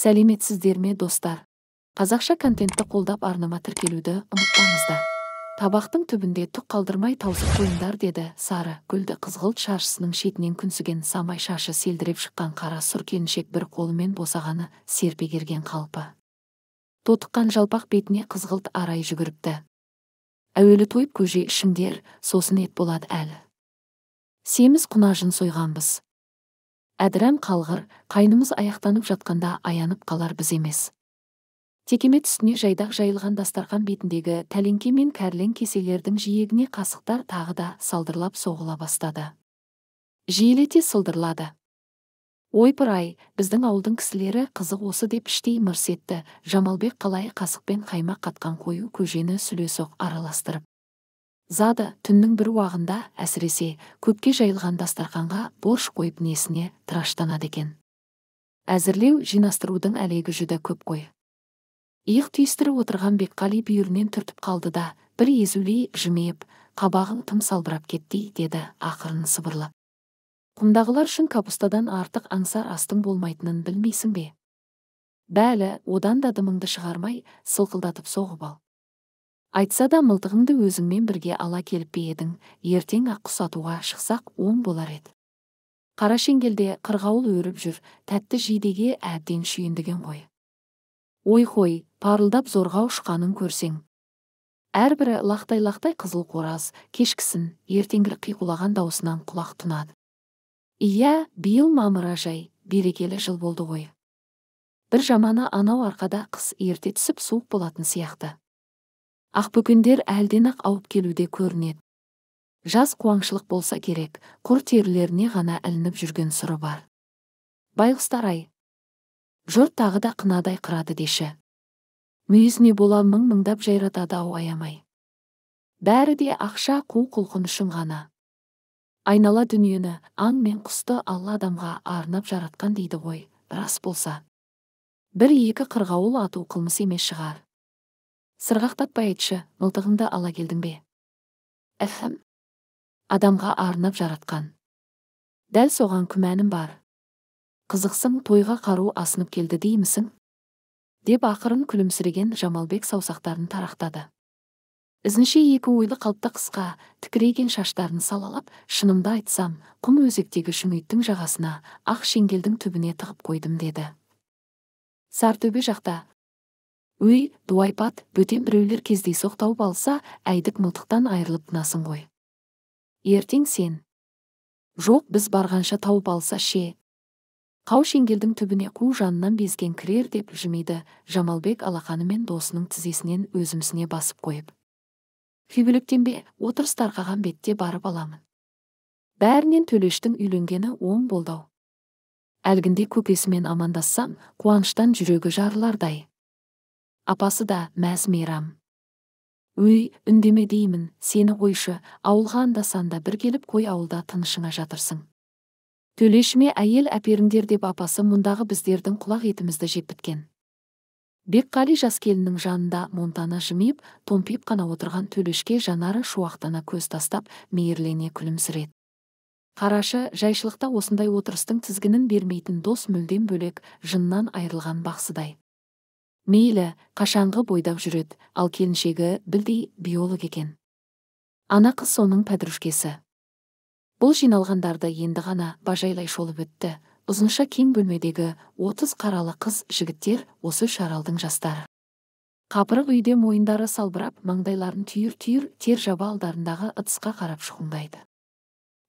сәлеметсіздер ме достар қазақша контентті қолдап арнама тіркелуді ұмытпаңыздар табақтың түбінде түк қалдырмай таусып қойыңдар деді сары гүлді қызғылт шаршысының шетінен күнсіген самай шашы селдіреп шыққан қара сұр келіншек бір қолымен босағаны серпегерген қалпы тотыққан жалпақ бетіне қызғылт арай жүгіріпті әуелі тойып көже ішіңдер сосын ет болады әлі семіз құнажын сойғанбыз Әдірән қалғыр қайнымыз аяқтанып жатқанда аянып қалар біз емес текеме үстіне жайдақ жайылған дастарқан бетіндегі тәлеңке мен кәрлен кеселердің жиегіне қасықтар тағы да салдырлап соғыла бастады жиілете сылдырлады Ойпырай, біздің ауылдың кісілері қызық осы деп іштей мырс етті жамалбек қалай қасықпен қаймақ қатқан қою көжені сүлесоқ араластырып зада түннің бір уағында әсіресе көпке жайылған дастарқанға борш қойып несіне тыраштанады екен әзірлеу жинастырудың әлегі жүді көп қой иық түйістіріп отырған бекқали бүйірінен түртіп қалды да бір езулей жымиып қабағын тым салбырап кеттей деді ақырын сыбырлап құмдағылар үшін капустадан артық аңсар астың болмайтынын білмейсің бе бәлі одан да дымыңды шығармай сылқылдатып соғып ал айтса да мылтығыңды өзіңмен бірге ала келіп пе едің ертең ақ құсатуға атуға шықсақ оң болар еді қара шеңгелде қырғауыл өріп жүр тәтті жидеге әбден шүйіндіген ғой ой хой парылдап зорға ұшқанын көрсең әрбірі лақтай лақтай қызыл қораз кешкісін ертеңгілік қиқулаған даусынан құлақ тұнады иә биыл мамыражай берекелі жыл болды ғой бір жаманы анау арқада қыс ерте түсіп суық болатын сияқты ақбөкендер әлден ақ ауып келуде көрінеді Жаз қуаңшылық болса керек құр терілеріне ғана ілініп жүрген сұры бар байғұстар ай жұрт тағы да қынадай қырады деші мүйізіне бола мың мыңдап жайратады ау аямай бәрі де ақша қу құлқын үшін ғана айнала дүниені аң мен құсты алла адамға арнап жаратқан дейді ғой рас болса бір екі қырғауыл ату қылмыс емес шығар сырғақтатпай айтшы мылтығыңды ала келдің бе Әхім, адамға арнап жаратқан дәл соған күмәнім бар қызықсың тойға қару асынып келді деймісің деп ақырын күлімсіреген жамалбек саусақтарын тарақтады ізінше екі ойлы қалыпта қысқа тікірейген шаштарын салалап шынымды айтсам құм өзектегі шүңіттің жағасына ақ шеңгелдің түбіне тығып қойдым деді сартөбе жақта өй дуайпат, бөтен біреулер кездейсоқ тауып алса әйдік мылтықтан айырылып тынасың ғой ертең сен жоқ біз барғанша тауып алса ше қау шеңгелдің түбіне қу жанынан безген кірер деп жымиды жамалбек алақанымен досының тізесінен өзімсіне басып қойып бе отырыс тарқаған бетте барып аламын бәрінен төлештің үйленгені оң болды әлгінде көкесімен амандассам қуаныштан жүрегі жарылардай апасы да мәз мейрам өй үндеме деймін сені қойшы ауылға анда санда бір келіп қой ауылда тынышыңа жатырсың төлешіме әйел әперіңдер деп апасы мұндағы біздердің құлақ етімізді жеп біткен бекқали жас келіннің жанында монтаны жымиып томпиып қана отырған төлешке жанары шуақтана көз тастап мейірлене күлімсіреді қарашы жайшылықта осындай отырыстың тізгінін бермейтін дос мүлдем бөлек жыннан айырылған бақсыдай мейлі қашанғы бойдақ жүреді ал келіншегі білдей биолог екен ана қыз соның пәдірушкесі. бұл жиналғандарды енді ғана бажайлай шолып өтті ұзынша кең бөлмедегі отыз қаралы қыз жігіттер осы шаралдың аралдың жастары қапырық үйде мойындары салбырап маңдайларын түйір түйір тер жаба алдарындағы ыдысқа қарап шұқыңдайды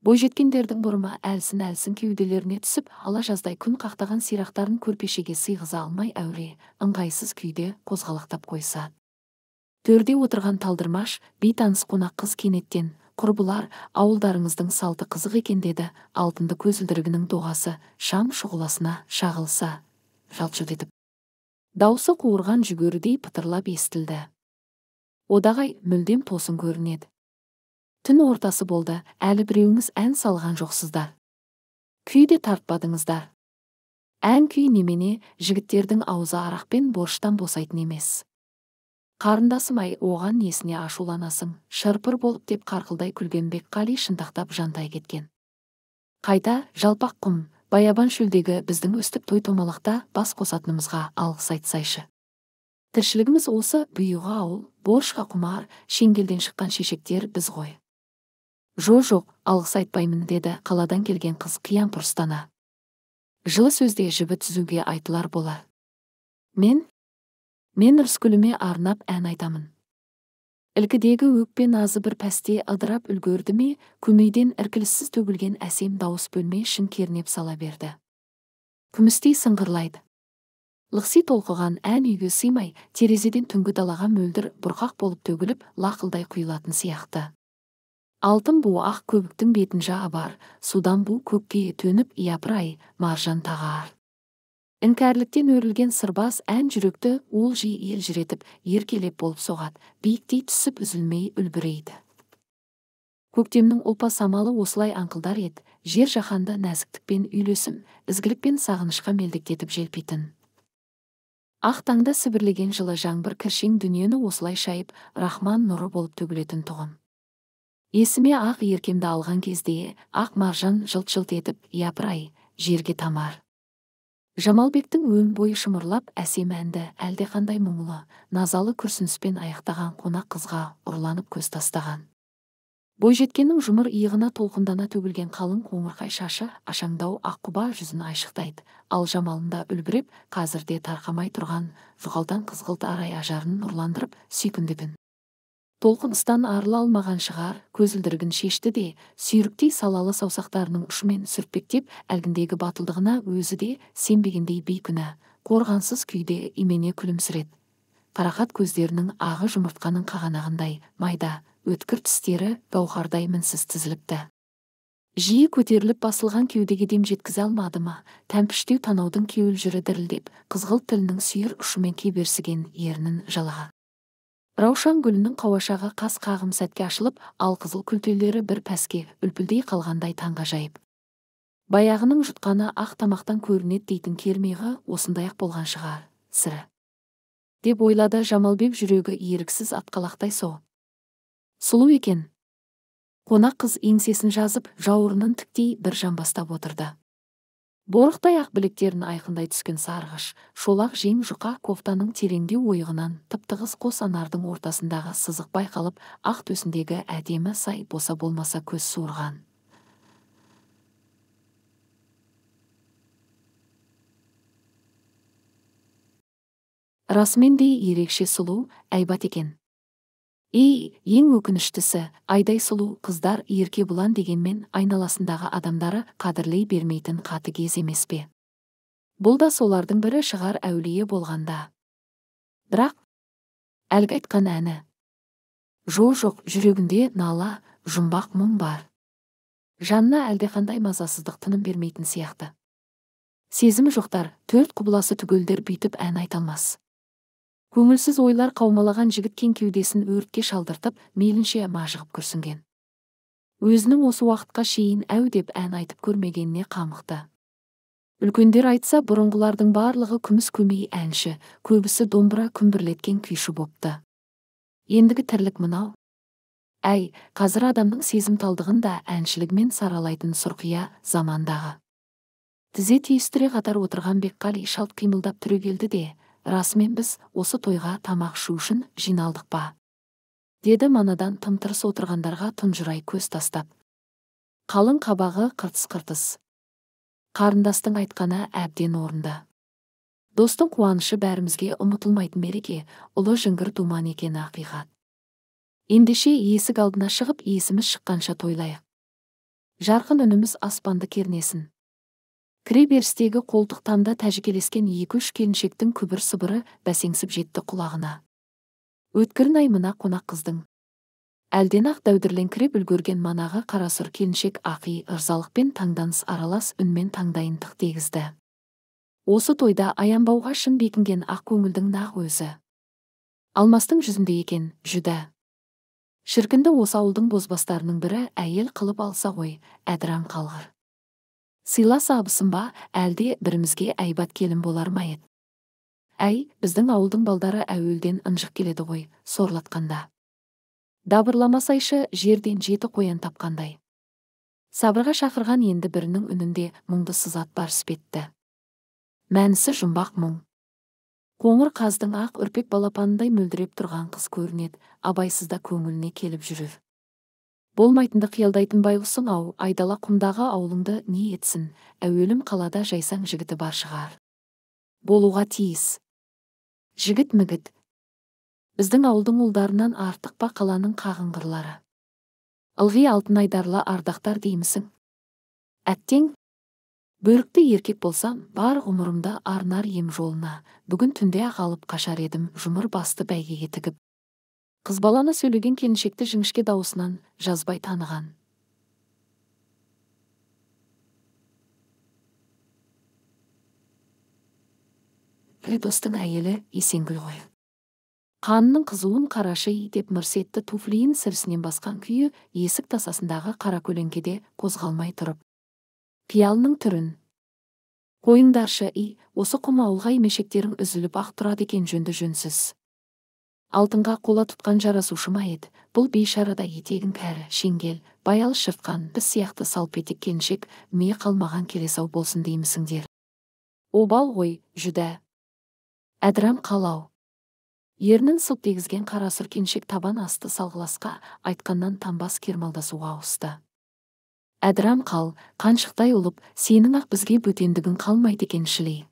бойжеткендердің бұрымы әлсін әлсін кеуделеріне түсіп ала жаздай күн қақтаған сирақтарын көрпешеге сыйғыза алмай әуре ыңғайсыз күйде қозғалақтап қойса төрде отырған талдырмаш бейтаныс қонақ қыз кенеттен құрбылар ауылдарыңыздың салты қызық екен деді алтынды көзілдірігінің доғасы шам шұғыласына шағылса жалт жұлт етіп даусы қуырған жүгерідей пытырлап естілді одағай мүлдем тосын көрінеді түн ортасы болды әлі біреуіңіз ән салған жоқсыздар күй де тартпадыңыздар ән күй немене жігіттердің аузы арақпен борыштан босайтын емес қарындасым ай оған несіне ашуланасың шырпыр болып деп қарқылдай күлген бекқали шынтақтап жантай кеткен қайта жалпақ құм баябан шөлдегі біздің өстіп той томалақта бас қосатынымызға алғыс айтсайшы тіршілігіміз осы бұйығы ауыл борышқа құмар шеңгелден шыққан шешектер біз ғой жо жоқ алғыс айтпаймын деді қаладан келген қыз қиян құрыстана жылы сөзде жібі түзуге айтылар болар мен мен рыскүліме арнап ән айтамын ілкідегі өкпе назы бір пәсте ыдырап үлгерді ме көмейден іркіліссіз төгілген әсем дауыс бөлме ішін кернеп сала берді күмістей сыңғырлайды лықси толқыған ән үйге сыймай терезеден түнгі далаға мөлдір бұрқақ болып төгіліп лақылдай құйылатын сияқты алтын бу ақ көбіктің бетін жабар судан бұл көкке төніп япырай маржан тағар іңкәрліктен өрілген сырбас ән жүректі ол ел елжіретіп еркелеп болып соғады биіктей түсіп үзілмей үлбірейді көктемнің ұлпа самалы осылай аңқылдар еді жер жаһанды нәзіктікпен үйлесім ізгілік пен сағынышқа мелдіктетіп желпитін ақ таңда сібірлеген жылы жаңбыр кіршең дүниені осылай шайып рахман нұры болып төгілетін тұғын есіме ақ еркемді алған кезде ақ маржан жылт жылт етіп япырай жерге тамар жамалбектің өн бойы шымырлап әсем әнді әлдеқандай мұңлы назалы күрсініспен аяқтаған қонақ қызға ұрланып көз тастаған бойжеткеннің жұмыр иығына толқындана төгілген қалың қоңырқай шашы ашаңдау аққұба жүзін айшықтайды ал жамалында үлбіреп қазірде тарқамай тұрған жұғалдан қызғылт арай ажарын нұрландырып сүйкіндігін толқыныстан арыла алмаған шығар көзілдірігін шешті де сүйріктей салалы саусақтарының ұшымен сүртпектеп әлгіндегі батылдығына өзі де сенбегендей бейкүнә қорғансыз күйде имене күлімсіред қарақат көздерінің ағы жұмыртқаның қағанағындай майда өткір тістері гауһардай мінсіз тізіліпті жиі көтеріліп басылған кеудеге дем жеткізе алмады ма тәмпіштеу танаудың кеуіл жүрі дірілдеп қызғылт тілінің сүйір ұшымен кеберсіген ернін жалаған раушан гүлінің қауашағы қас қағым сәтке ашылып алқызыл күлтелері бір пәске үлпілдей қалғандай таңға жайып. баяғының жұтқаны ақ тамақтан көрінеді дейтін кермиғы осындай ақ болған шығар сірі деп ойлады жамалбек жүрегі еріксіз атқалақтай со. сұлу екен қонақ қыз еңсесін жазып жауырынын тіктей бір жамбастап отырды борықтай ақ білектерін айқындай түскен сарғыш шолақ жең жұқа кофтаның тереңдеу ойығынан тып тығыз қос анардың ортасындағы сызық байқалып ақ төсіндегі әдемі сай боса болмаса көз суырған расымен де ерекше сұлу әйбат екен и ең өкініштісі айдай сұлу қыздар ерке бұлан дегенмен айналасындағы адамдары қадірлей бермейтін қатыгез емес пе бұл да солардың бірі шығар әулие болғанда бірақ әлгі айтқан әні жо жоқ жүрегінде нала жұмбақ мұң бар жанына әлдеқандай мазасыздық тыным бермейтін сияқты сезімі жоқтар төрт құбыласы түгелдер бүйтіп ән айта алмас көңілсіз ойлар қаумалаған жігіткен кеудесін өртке шалдыртып мейлінше мажығып күрсінген өзінің осы уақытқа шейін әу деп ән айтып көрмегеніне қамықты үлкендер айтса бұрынғылардың барлығы күміс көмей әнші көбісі домбыра күмбірлеткен күйші бопты ендігі тірлік мынау әй қазір адамның сезімталдығын да әншілігімен саралайтын сұрқия замандағы тізе түйістіре қатар отырған бекқали шалт қимылдап түрегелді де расымен біз осы тойға тамақ ішу үшін жиналдық па деді манадан тым тырыс отырғандарға тұнжырай көз тастап қалың қабағы қыртыс қыртыс қарындастың айтқаны әбден орынды достың қуанышы бәрімізге ұмытылмайтын мереке ұлы жіңгір думан екені ақиқат ендеше есік алдына шығып есіміз шыққанша тойлайық жарқын үніміз аспанды кернесін кіре берістегі қолтықтанда тәжікелескен екі үш келіншектің күбір сыбыры бәсеңсіп жетті құлағына өткір мына қонақ қыздың әлден ақ дәудірленкіреп үлгерген манағы қарасұр келіншек ақи ырзалықпен таңданыс аралас үнмен таңдайын тық дегізді осы тойда аянбауға шын бекінген ақ көңілдің нақ өзі алмастың жүзінде екен жүдә шіркінді осы ауылдың бозбастарының бірі әйел қылып алса ғой әдіран қалғыр сыйлас ба, әлде бірімізге әйбат келін болар ма еді әй біздің ауылдың балдары әуелден ынжық келеді ғой сорлатқанда дабырламасайшы жерден жеті қоян тапқандай сабырға шақырған енді бірінің үнінде мұңды сызат бар іспетті мәнісі жұмбақ мұң қоңыр қаздың ақ үрпек балапанындай мөлдіреп тұрған қыз көрінеді абайсызда көңіліне келіп жүрер болмайтынды қиялдайтын байғұсың ау айдала құмдағы ауылыңды не етсін әуелім қалада жайсаң жігіті бар шығар болуға тиіс жігіт мігіт біздің ауылдың ұлдарынан артық па қаланың қағынғырлары ылғи алтын айдарлы ардақтар деймісің әттең бөрікті еркек болсам бар ғұмырымды арнар ем жолына бүгін түнде ақ алып қашар едім жұмыр басты бәйгеге тігіп қыз баланы сөйлеген келіншекті жіңішке дауысынан жазбай таныған достың әйелі есенгүл ғой қанының қызуын қарашы деп мырс етті туфлиін сірісінен басқан күйі есік тасасындағы қара көлеңкеде қозғалмай тұрып Қиялының түрін қойыңдаршы и осы құм ауылға емешектерің үзіліп ақ тұрады екен жөнді жөнсіз алтынға қола тұтқан жарасушы ма еді бұл бейшарада етегін кәрі шеңгел баял шыққан біз сияқты салпетек келіншек ме қалмаған келесау болсын деймісіңдер обал ғой жүдә әдірам қалау ернін сылп қара қарасұр келіншек табан асты салғыласқа айтқаннан тамбас кермалдасуға ауысты әдірам қал қаншықтай ұлып сенің ақ бізге бөтендігің қалмайды екен шілей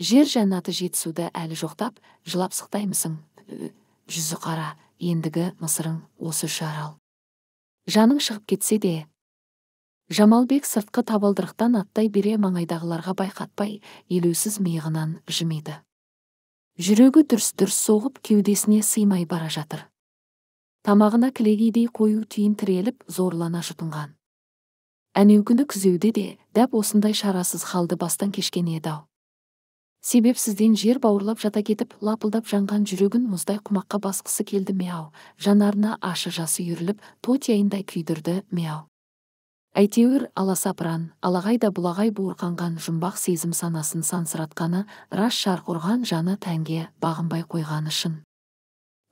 жер жәннаты жетісуді әлі жоқтап жылап сықтаймысың жүзі қара ендігі мысырың осы шарал. жаның шығып кетсе де жамалбек сыртқы табалдырықтан аттай бере маңайдағыларға байқатпай елеусіз миығынан жымиды жүрегі дүрс дүрс соғып кеудесіне сыймай бара жатыр тамағына кілегейдей қою түйін тіреліп зорлана жұтынған әнеукүні күзеуде де дәп осындай шарасыз халды бастан кешкен еді ау себеп сізден жер бауырлап жата кетіп лапылдап жанған жүрегін мұздай құмаққа басқысы келді мяу жанарына ашы жасы үйіріліп тотияйындай күйдірді мяу әйтеуір аласапыран алағай да бұлағай буырқанған жұмбақ сезім санасын сансыратқаны рас шарқ ұрған жаны тәнге бағынбай қойғаны шын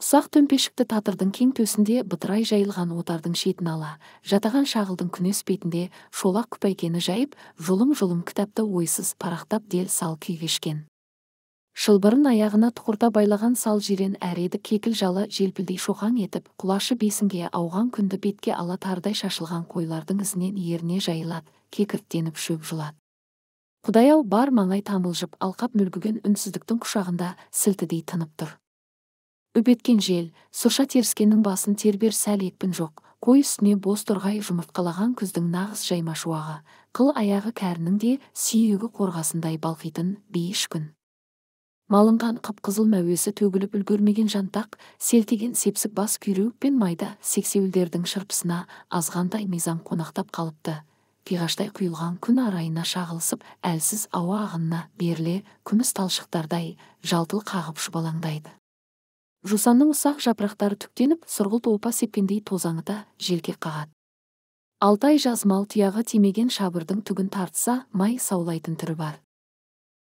ұсақ төмпешікті татырдың кең төсінде бытырай жайылған отардың шетін ала жатаған шағылдың күнес бетінде шолақ күпәйкені жайып жұлым жұлым кітапты ойсыз парақтап дел сал күй шылбырын аяғына тұқырта байлаған сал жирен әреді кекіл жалы желпілдей шоқаң етіп құлашы бесінге ауған күнді бетке ала тардай шашылған қойлардың ізінен еріне жайылады кекірттеніп шөп жұлады құдай ау бар маңай тамылжып алқап мүлгіген үнсіздіктің құшағында сілтідей тынып тұр үбеткен жел сұрша теріскеннің басын тербер сәл екпін жоқ қой үстіне бос торғай жұмыртқалаған күздің нағыз жайма шуағы қыл аяғы кәрінің де сүйегі қорғасындай балқитын бейіш күн малынған қып-қызыл мәуесі төгіліп үлгермеген жантақ селтеген сепсік бас күйреуік пен майда сексеуілдердің шырпысына азғандай мизам қонақтап қалыпты қиғаштай құйылған күн арайына шағылысып әлсіз ауа ағынына беріле күміс талшықтардай жалтыл қағып шұбалаңдайды жусанның ұсақ жапырақтары түктеніп сұрғылт опа сепкендей тозаңыда желке қағады алтай жазмал тұяғы тимеген шабырдың түгін тартса май саулайтын түрі бар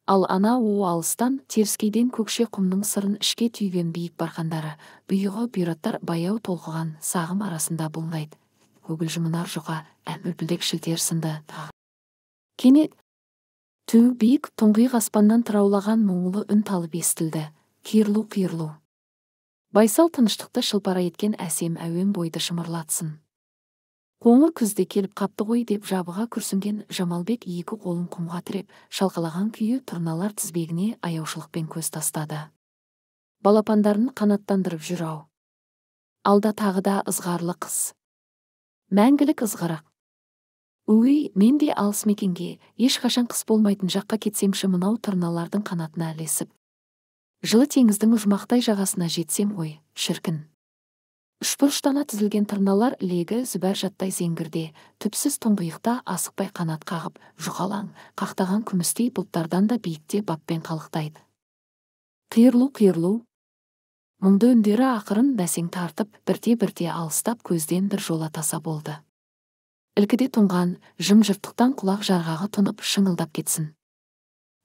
ал ана у алыстан теріскейден көкше құмның сырын ішке түйген биік барқандары, бұйығы бұйраттар баяу толқыған сағым арасында бұлғайды көгіл жұмынар жұқа әм үлпілдек шілтер сынды кенет түу биік тұңғиық аспаннан тыраулаған мұңлы үн талып естілді қиырлу қиырлу байсал тыныштықты шылпара еткен әсем әуен бойды шымырлатсын қоңыр күзде келіп қапты ғой деп жабыға күрсінген жамалбек екі қолын құмға тіреп шалқалаған күйі тұрналар тізбегіне аяушылықпен көз тастады балапандарын қанаттандырып жүр ау алда тағы да ызғарлы қыс мәңгілік ызғырық өй мен де алыс мекенге ешқашан қыс болмайтын жаққа кетсемші мынау тырналардың қанатына ілесіп жылы теңіздің ұжмақтай жағасына жетсем ғой шіркін үшбұрыштана тізілген тырналар легі зүбәр жаттай зеңгірде түпсіз тұңғиықта асықпай қанат қағып жұқалаң қақтаған күмістей бұлттардан да биікте баппен қалықтайды қиырлу қиырлу мұңды үндері ақырын бәсең тартып бірте бірте алыстап көзден бір жола таса болды ілкіде тұнған жым құлақ жарғағы тұнып шыңылдап кетсін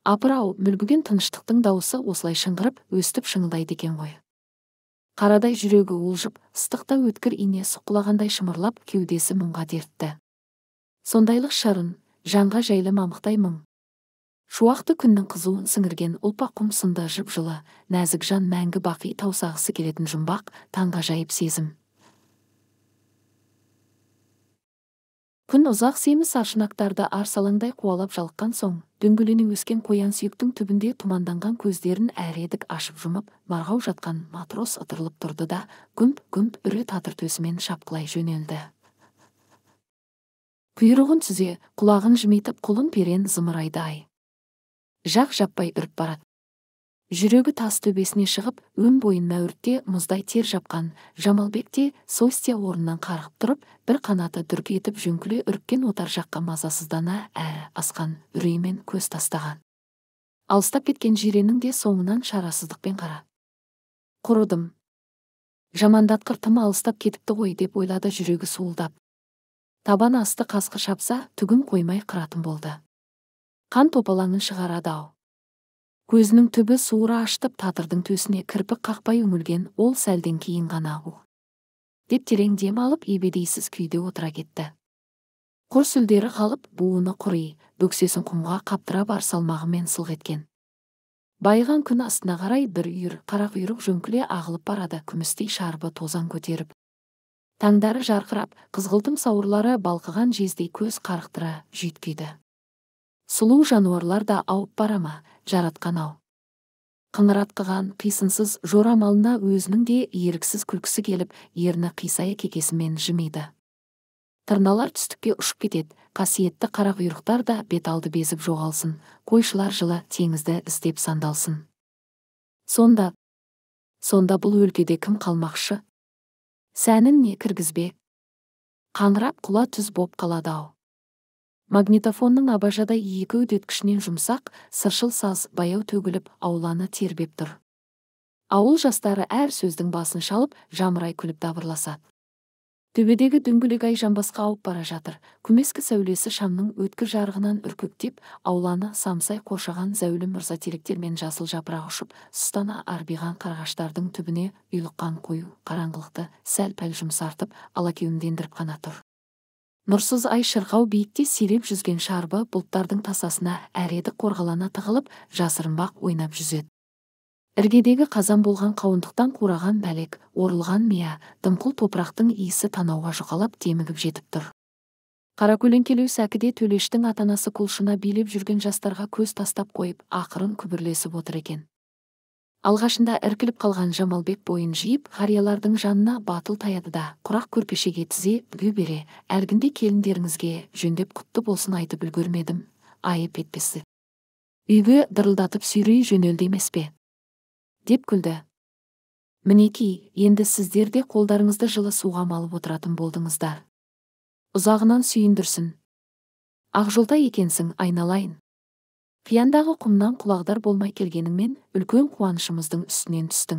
Апырау, мүлгіген тыныштықтың дауысы осылай шыңғырып өстіп шыңылдайды екен ғой қарадай жүрегі уылжып ыстықта өткір ине сұққылағандай шымырлап кеудесі мұңға дертті сондайлық шарын жанға жайлы мамықтай мұң шуақты күннің қызуын сіңірген ұлпа құм сынды жып жылы нәзік жан мәңгі бақи таусағысы келетін жұмбақ таңғажайып сезім күн ұзақ семіз аршынақтарды арсалаңдай қуалап жалыққан соң дөңгелене өскен қоян сүйектің түбінде тұманданған көздерін әредік ашып жұмып марғау жатқан матрос ытырылып тұрды да күмп күмп үрі татыр төсімен шапқылай жөнелді құйрығын түзе құлағын жымитып құлын перен зымырайды ай жақ жаппай үріп барады жүрегі тас төбесіне шығып өн бойын мәуірте мұздай тер жапқан жамалбек те состия орнынан қарғып тұрып бір қанаты дүрк етіп жөңкіле үріккен отар жаққа мазасыздана әрі асқан үреймен көз тастаған алыстап кеткен жиренің де соңынан шарасыздықпен қара құрыдым жамандатқыр тым алыстап кетіпті ғой деп ойлады жүрегі суылдап табан асты қасқы шапса түгін қоймай қыратын болды қан топалаңын шығарады ау көзінің түбі суыра аштып татырдың төсіне кірпік қақпай үңілген ол сәлден кейін ғана ау деп терең дем алып ебедейсіз күйде отыра кетті құр сүлдері қалып буыны құри бөксесін құмға қаптыра бар салмағымен сылқ еткен байыған күн астына қарай бір үйір қарақұйрық жөңкіле ағылып барады күмістей шарбы тозаң көтеріп таңдары жарқырап қызғылтым сауырлары балқыған жездей көз қарықтыра жүйткиді сұлу жануарлар да ауып бара ма жаратқан ау қыңыратқыған қисынсыз жорамалына өзінің де еріксіз күлкісі келіп ерні қисая кекесімен жымиды тырналар түстікке ұшып кетеді қасиетті қарақұйрықтар да бет алды безіп жоғалсын қойшылар жылы теңізді істеп сандалсын сонда сонда бұл өлкеде кім қалмақшы сәнін не кіргізбе қаңырап құла түз боп қалады ау магнитофонның абажадай екі үдеткішінен жұмсақ сыршыл саз баяу төгіліп ауланы тербеп тұр ауыл жастары әр сөздің басын шалып жамырай күліп дабырласады төбедегі дөңгелек ай жамбасқа ауып бара жатыр көмескі сәулесі шамның өткір жарығынан үркектеп ауланы самсай қоршаған зәулім теректер мен жасыл жапырақ ұшып сұстана арбиған қарғаштардың түбіне ұйлыққан қою қараңғылықты сәл пәл жұмсартып алакеуімдендіріп қана тұр нұрсыз ай шырқау биікте сиреп жүзген шарбы бұлттардың тасасына әреді қорғалана тығылып жасырынбақ ойнап жүзеді іргедегі қазан болған қауындықтан қураған бәлек орылған мия дымқыл топырақтың иісі танауға жұқалап демігіп жетіп тұр қаракөлеңкелеу сәкіде төлештің атанасы анасы құлшына билеп жүрген жастарға көз тастап қойып ақырын күбірлесіп отыр екен алғашында іркіліп қалған жамалбек бойын жиып қариялардың жанына батыл таяды да құрақ көрпешеге тізе бүге бере әлгінде келіндеріңізге жөндеп құтты болсын айтып үлгермедім айып етпесі үйге дырылдатып сүйрей жөнелді емес пе деп күлді мінекей енді сіздер де қолдарыңызды жылы суға малып отыратын болдыңыздар ұзағынан сүйіндірсін ақжолта екенсің айналайын қияндағы құмнан құлағдар болмай келгеніңмен үлкен қуанышымыздың үстінен түстің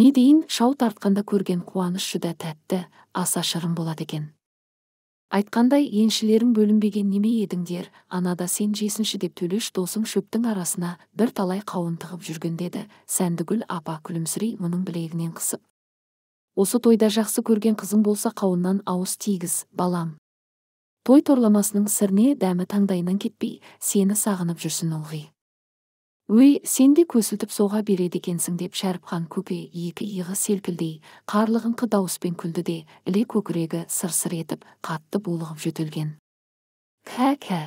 не дейін шау тартқанда көрген қуаныш жүдә тәтті аса шырын болады екен айтқандай еншілерің бөлінбеген неме едіңдер анада сен жесінші деп төлеш досың шөптің арасына бір талай қауын тығып жүрген деді сәндігүл апа күлімсірей мұның білегінен қысып осы тойда жақсы көрген қызың болса қауыннан ауыз тигіз балам той торламасының сырне дәмі таңдайынан кетпей сені сағынып жүрсін ылғи өй сен де көсілтіп соға береді екенсің деп шәріпхан көпе екі иығы селкілдей қарлығыңқы дауыспен күлді де іле көкірегі сыр сыр етіп қатты булығып жөтелген кә кә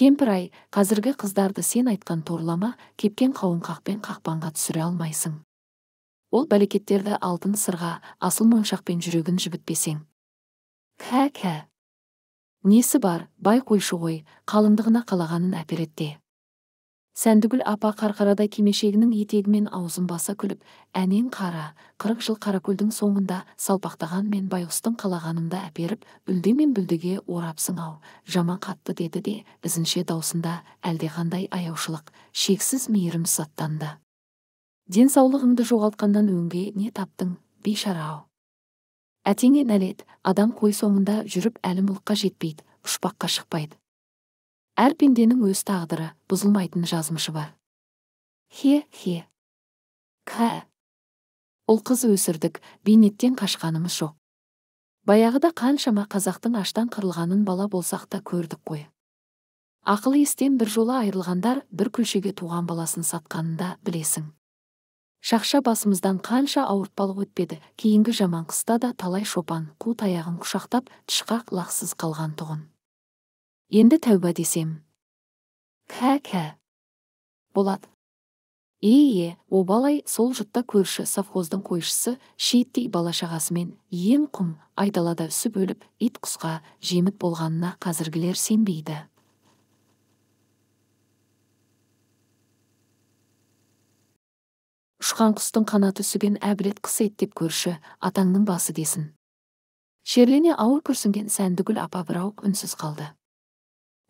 кемпір ай қазіргі қыздарды сен айтқан торлама кепкен қауынқақпен қақпанға түсіре алмайсың ол бәлекеттерді алтын сырға асыл моншақпен жүрегін жібітпесең кә кә несі бар бай қойшы ғой қалыңдығына қалағанын әпереді сәндігүл апа қарқарадай кимешегінің етегімен аузын баса күліп әнен қара қырық жыл қаракөлдің соңында салпақтаған мен байғұстың қалағанымды әперіп үлде мен бүлдеге орапсың ау жаман қатты деді де ізінше даусында әлдеқандай аяушылық шексіз мейірім саттанды денсаулығыңды жоғалтқаннан өңге не таптың бейшара ау әтеңе нәлет адам қой соңында жүріп әлі мұлыққа жетпейді ұшпаққа шықпайды әр пенденің өз тағдыры бұзылмайтын жазмышы бар хе хе кә ұл қыз өсірдік бейнеттен қашқанымыз жоқ баяғыда қаншама қазақтың аштан қырылғанын бала болсақ та көрдік қой ақыл естен бір жола айырылғандар бір күлшеге туған баласын сатқанында білесің шақша басымыздан қанша ауыртпалық өтпеді кейінгі жаман қыста да талай шопан қу таяғын құшақтап тышқақ лақсыз қалған тұғын енді тәуба десем кә кә болады е е обалай сол жұтта көрші совхоздың қойшысы шиеттей бала шағасымен ең құм айдалада үсіп өліп ит құсқа жеміт болғанына қазіргілер сенбейді ұшқан құстың қанаты сүген әбілет қыс ет деп көрші атаңның басы десін шерлене ауыр күрсінген сәндігүл апа бірауық үнсіз қалды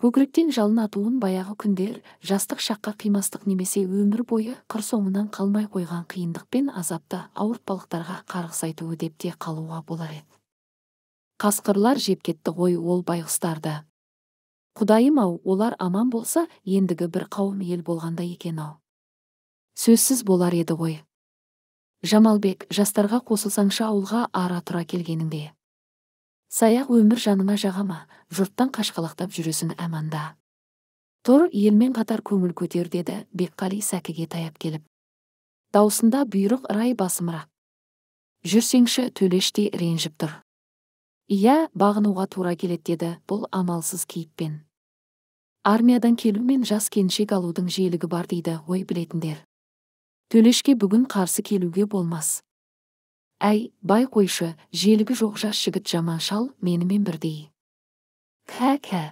көкіректен жалын атуын баяғы күндер жастық шаққа қимастық немесе өмір бойы қыр соңынан қалмай қойған қиындық пен азапты ауыртпалықтарға қарғыс айтуы деп те қалуға болар еді қасқырлар жеп кетті ғой ол байғұстарды құдайым ау олар аман болса ендігі бір қауым ел болғанда екен ау сөзсіз болар еді ғой жамалбек жастарға қосылсаңшы ауылға ара тұра келгеніңде саяқ өмір жаныңа жағама жұрттан қашқалақтап жүресің әманда тұр елмен қатар көңіл көтер деді бекқали сәкіге таяп келіп даусында бұйрық рай басымырақ жүрсеңші төлештей ренжіп тұр иә бағынуға тура келеді деді бұл амалсыз кейіппен армиядан келу мен жас келіншек алудың желігі бар дейді ой білетіндер төлешке бүгін қарсы келуге болмас әй бай қойшы желігі жоқ жас жігіт жаман шал менімен бірдей кә кә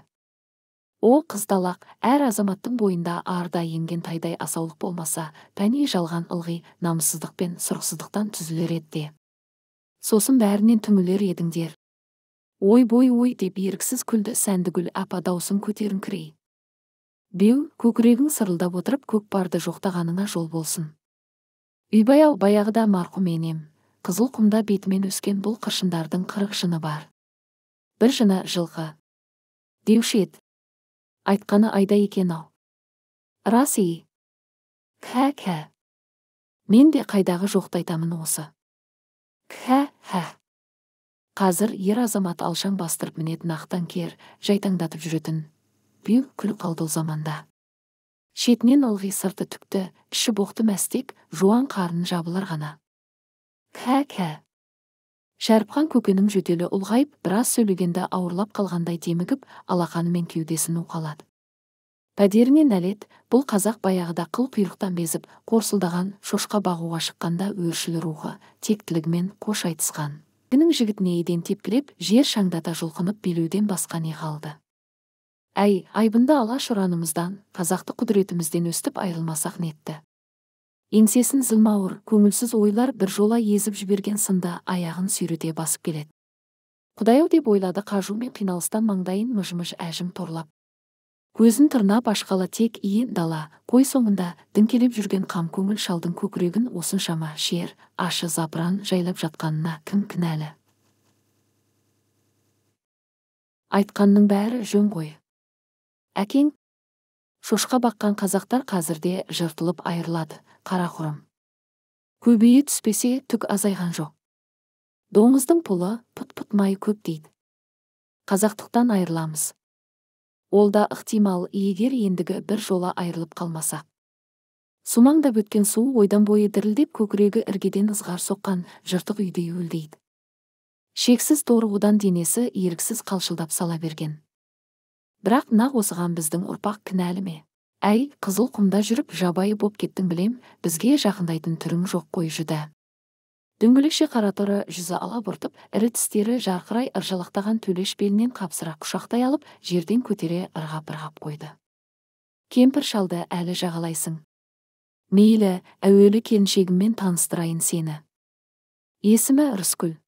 о қыздалақ, әр азаматтың бойында арда енген тайдай асаулық болмаса пәни жалған ылғи намыссыздық пен сұрықсыздықтан түзілер еді сосын бәрінен түңілер едіңдер ой бой ой деп еріксіз күлді сәндігүл апа даусын көтеріңкірей беу көкірегің сырылдап отырып көкпарды жоқтағаныңа жол болсын үйбай ау баяғыда марқұм енем қызыл құмда бетімен өскен бұл қыршындардың қырық жыны бар бір жыны жылқы деуші еді айтқаны айда екен ау рас и кә кә мен де қайдағы жоқты айтамын осы кә хә қазір ер азамат алшаң бастырып мінетін ақтан кер жайтаңдатып жүретін Бүйін күл қалды заманда шетінен ылғи сырты түкті іші боқты мәстек жуан қарын жабылар ғана кә кә шәріпхан көкенің жөтелі ұлғайып біраз сөйлегенде ауырлап қалғандай демігіп алақанымен кеудесін уқалады пәдеріне нәлет бұл қазақ баяғыда қыл құйрықтан безіп қорсылдаған шошқа бағуға шыққанда өршіл рухы тектілігімен қош айтысқан інің жігітіне еден тепкілеп жер шаңдата жұлқынып билеуден басқа не қалды әй айбынды алаш ұранымыздан қазақты құдіретімізден өстіп айырылмасақ нетті еңсесін зілмауыр көңілсіз ойлар бір жола езіп жіберген сында аяғын сүйрете басып келеді құдай ау деп ойлады қажу мен қиналыстан маңдайын мыж-мыж әжім торлап көзін тырнап ашқалы тек иен дала қой соңында діңкелеп жүрген қам көңіл шалдың көкірегін осыншама шер ашы запыран жайлап жатқанына кім кінәлі айтқанның бәрі жөн ғой әкең шошқа баққан қазақтар қазірде жыртылып айырылады қарақұрым көбейе түспесе түк азайған жоқ доңыздың пұлы пұт пұт майы көп дейді қазақтықтан айырыламыз ол да ықтимал егер ендігі бір жола айырылып қалмаса. сумаңдап өткен су ойдан бойы дірілдеп көкірегі іргеден ызғар соққан жыртық үйдей өлдейді шексіз торығудан денесі еріксіз қалшылдап сала берген бірақ нақ осыған біздің ұрпақ кінәлі ме әй қызыл құмда жүріп жабайы боп кеттің білем бізге жақындайтын түрің жоқ қой жүдә дөңгелекше қараторы жүзі бұртып, ірі тістері жарқырай ыржалақтаған төлеш белінен қапсыра құшақтай алып жерден көтере ырғап ырғап қойды кемпір шалды әлі жағалайсың мейлі әуелі келіншегіммен таныстырайын сені есімі рыскүл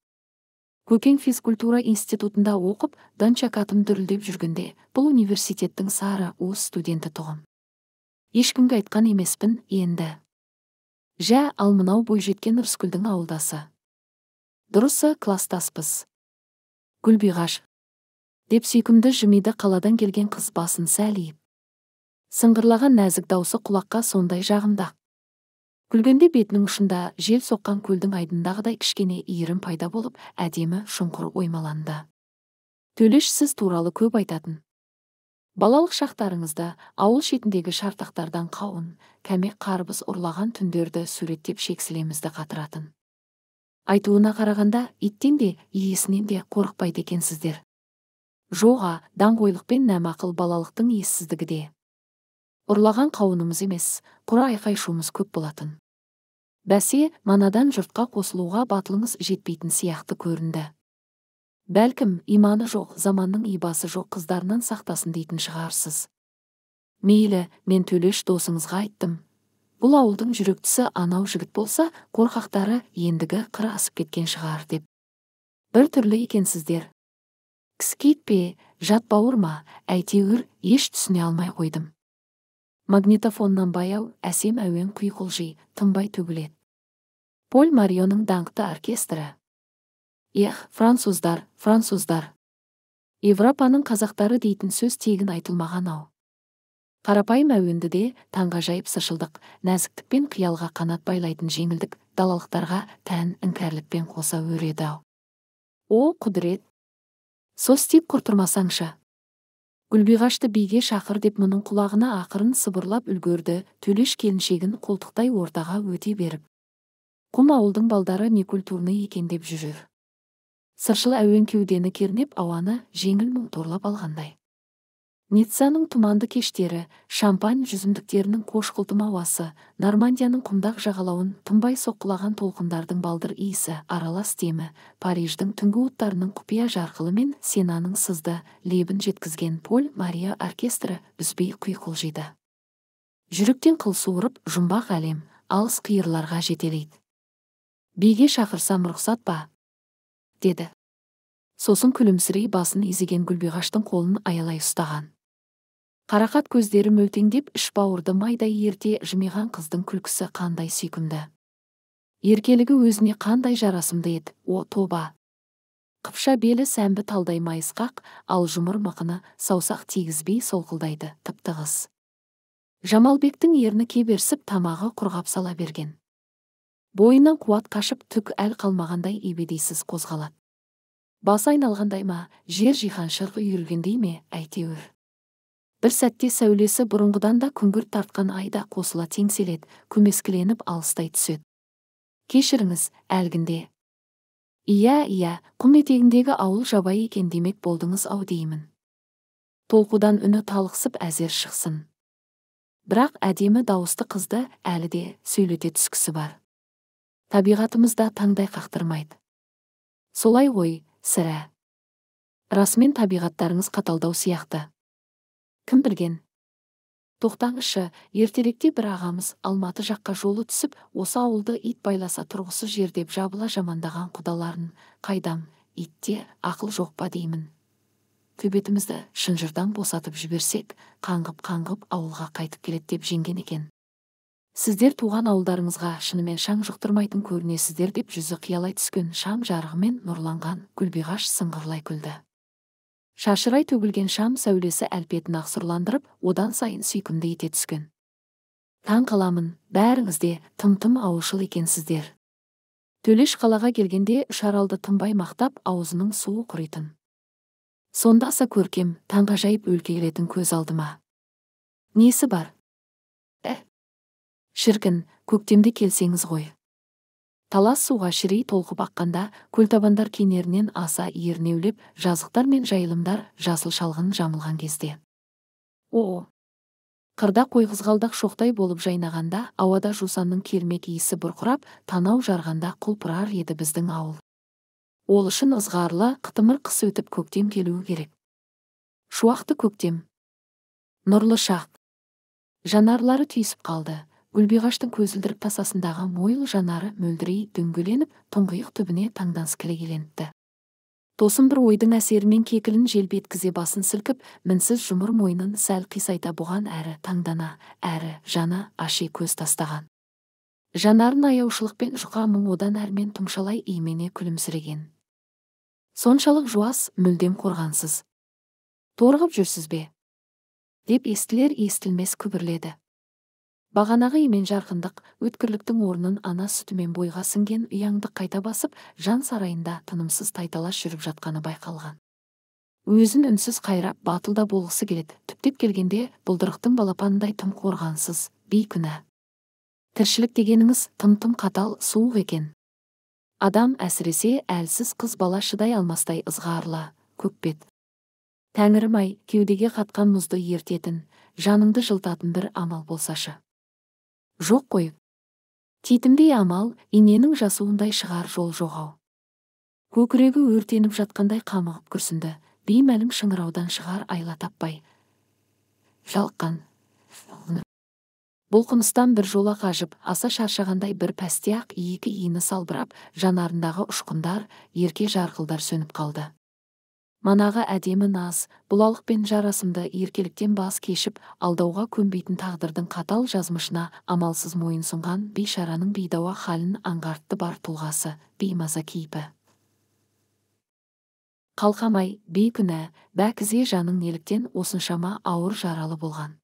көкең физкультура институтында оқып данча қатым дүрілдеп жүргенде бұл университеттің сары уыз студенті тұғын ешкімге айтқан емеспін енді жә ал мынау бойжеткен рыскүлдің ауылдасы дұрысы кластаспыз гүлбиғаш деп сүйкімді жымиды қаладан келген қыз басын сәл сыңғырлаған нәзік даусы құлаққа сондай жағымды күлгенде бетінің ұшында жел соққан көлдің айдындағыдай кішкене иірім пайда болып әдемі шұңқыр оймаланды төлеш сіз туралы көп айтатын балалық шақтарыңызда ауыл шетіндегі шартақтардан қауын кәмек қарбыз ұрлаған түндерді суреттеп шексілемізді қатыратын айтуына қарағанда иттен де иесінен де қорықпайды екенсіздер жоға даңғойлық пен нәмақыл балалықтың ессіздігі де ұрлаған қауынымыз емес құр айқай шуымыз көп болатын бәсе манадан жұртқа қосылуға батылыңыз жетпейтін сияқты көрінді бәлкім иманы жоқ заманның ибасы жоқ қыздарынан сақтасын дейтін шығарсыз мейлі мен төлеш досыңызға айттым бұл ауылдың жүректісі анау жігіт болса қорқақтары ендігі қыр асып кеткен шығар деп бір түрлі екенсіздер кіскейт пе жат бауыр ма әйтеуір еш түсіне алмай қойдым магнитофоннан баяу әсем әуен құйқылжи тынбай төгіледі поль марионың даңқты оркестрі ех француздар француздар европаның қазақтары дейтін сөз тегін айтылмаған ау қарапайым әуенді де таңғажайып сыршылдық нәзіктік пен қиялға қанат байлайтын жеңілдік далалықтарға тән іңкәрлікпен қоса өреді ау о құдірет состип құртырмасаңшы гүлбиғашты биге шақыр деп мұның құлағына ақырын сыбырлап үлгерді төлеш келіншегін қолтықтай ортаға өте беріп құм ауылдың балдары не культурный екен деп жүрер сыршыл әуен кеудені кернеп ауаны жеңіл мұң торлап алғандай ниццаның тұманды кештері шампань жүзімдіктерінің қош қылтым ауасы нормандияның құмдақ жағалауын тұмбай соққылаған толқындардың балдыр иісі аралас темі, париждің түнгі оттарының құпия жарқылы мен сенаның сызды лебін жеткізген поль мария оркестрі үзбей құйқылжиды Жүріктен қыл суырып жұмбақ әлем алыс қиырларға жетелейді Беге шақырсам рұқсат па деді сосын күлімсірей басын изеген гүлбиғаштың қолын аялай ұстаған қарақат көздері мөлтеңдеп іш бауырды майдай ерте жымиған қыздың күлкісі қандай сүйкімді еркелігі өзіне қандай жарасымды еді о тоба қыпша белі сәмбі талдай майысқақ ал жұмыр мықыны саусақ тигізбей солқылдайды тып тығыз жамалбектің ерні кеберсіп тамағы құрғап сала берген бойынан қуат қашып түк әл қалмағандай ебедейсіз қозғалады басы айналғандай ма жер жиһан шырқ үйірілгендей ме әйтеуір бір сәтте сәулесі бұрынғыдан да күңгірт тартқан айда қосыла теңселеді көмескіленіп алыстай түседі кешіріңіз әлгінде иә иә құм етегіндегі ауыл жабай екен демек болдыңыз ау деймін толқудан үні талықсып әзер шықсын бірақ әдемі дауысты қызды әлі де сөйлете түскісі бар табиғатымызда таңдай қақтырмайды солай ғой сірә расымен табиғаттарыңыз қаталдау сияқты кім білген тоқтаңызшы ертеректе бір ағамыз алматы жаққа жолы түсіп осы ауылды ит байласа тұрғысы жер деп жабыла жамандаған құдаларын қайдам итте ақыл жоқ па деймін төбетімізді шынжырдан босатып жіберсек қаңғып қаңғып ауылға қайтып келеді деп жеңген екен сіздер туған ауылдарыңызға шынымен шаң жұқтырмайтын көрінесіздер деп жүзі қиялай түскен шам жарығымен нұрланған гүлбиғаш сыңғырлай күлді шашырай төгілген шам сәулесі әлпетін ақсұрландырып одан сайын сүйкімді ете түскен таң қаламын бәріңізде де тым тым ауылшыл екенсіздер төлеш қалаға келгенде шаралды тынбай мақтап аузының суы құритын сонда аса көркем таңғажайып өлкелетін көз алдыма несі бар ә шіркін көктемде келсеңіз ғой талас суға шірей толқып аққанда көлтабандар кенерінен аса ернеулеп жазықтар мен жайылымдар жасыл шалғын жамылған кезде о қырда қойғызғалдақ шоқтай болып жайнағанда ауада жусанның кермек иісі бұрқырап танау жарғанда құлпырар еді біздің ауыл ол үшін ызғарлы қытымыр қыс өтіп көктем келуі керек шуақты көктем нұрлы шақ жанарлары түйісіп қалды гүлбиғаштың көзілдірік тасасындағы мойыл жанары мөлдірей дөңгеленіп тұңғиық түбіне таңданыс кілегеленіпті тосын бір ойдың әсерімен кекілін желбеткізе басын сілкіп мінсіз жұмыр мойнын сәл қисайта бұған әрі таңдана әрі жана аши көз тастаған жанарын аяушылықпен жұқа мұң одан әрмен тұмшалай имене күлімсіреген соншалық жуас мүлдем қорғансыз торығып жүрсіз бе деп естілер естілмес күбірледі бағанағы емен жарқындық өткірліктің орнын ана сүтімен бойға сіңген ұяңды қайта басып жан сарайында тынымсыз тайталас жүріп жатқаны байқалған өзін үнсіз қайрап батылда болғысы келеді түптеп келгенде бұлдырықтың балапанындай тым қорғансыз бейкүнә тіршілік дегеніңіз тым тым қатал суық екен адам әсіресе әлсіз қыз бала шыдай алмастай ызғарлы көкпет тәңірім ай кеудеге қатқан мұзды ертетін жаныңды жылтатын бір амал болсашы жоқ қой титімдей амал иненің жасуындай шығар жол жоғау көкірегі өртеніп жатқандай қамығып күрсінді беймәлім шыңыраудан шығар айла таппай жалыққан бұл қыныстан бір жола қажып аса шаршағандай бір пәсте екі иіні салбырап жанарындағы ұшқындар ерке жарқылдар сөніп қалды манағы әдемі наз бұлалық пен жарасымды еркеліктен бас кешіп алдауға көнбейтін тағдырдың қатал жазмышына амалсыз мойынсұнған бейшараның бейдауа халін аңғартты бар тұлғасы беймаза кейпі қалқамай бейкүнә бәкізе жаның неліктен осыншама ауыр жаралы болған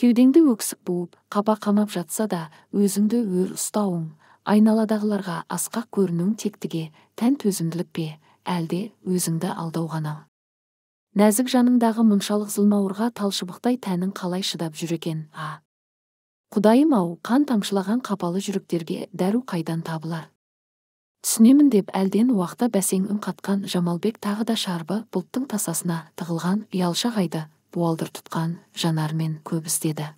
кеудеңді өксік буып қапа қамап жатса да өзіңді өр ұстауың айналадағыларға асқақ көрінуің тектіге тән төзімділік пе әлде өзіңді алдау ғана нәзік жаныңдағы мұншалық зылмауырға талшыбықтай тәнің қалай шыдап жүр екен а құдайым ау қан тамшылаған қапалы жүректерге дәру қайдан табылар түсінемін деп әлден уақта бәсең үн қатқан жамалбек тағы да шарбы бұлттың тасасына тығылған ұялшағайды буалдыр тұтқан жанармен көп іздеді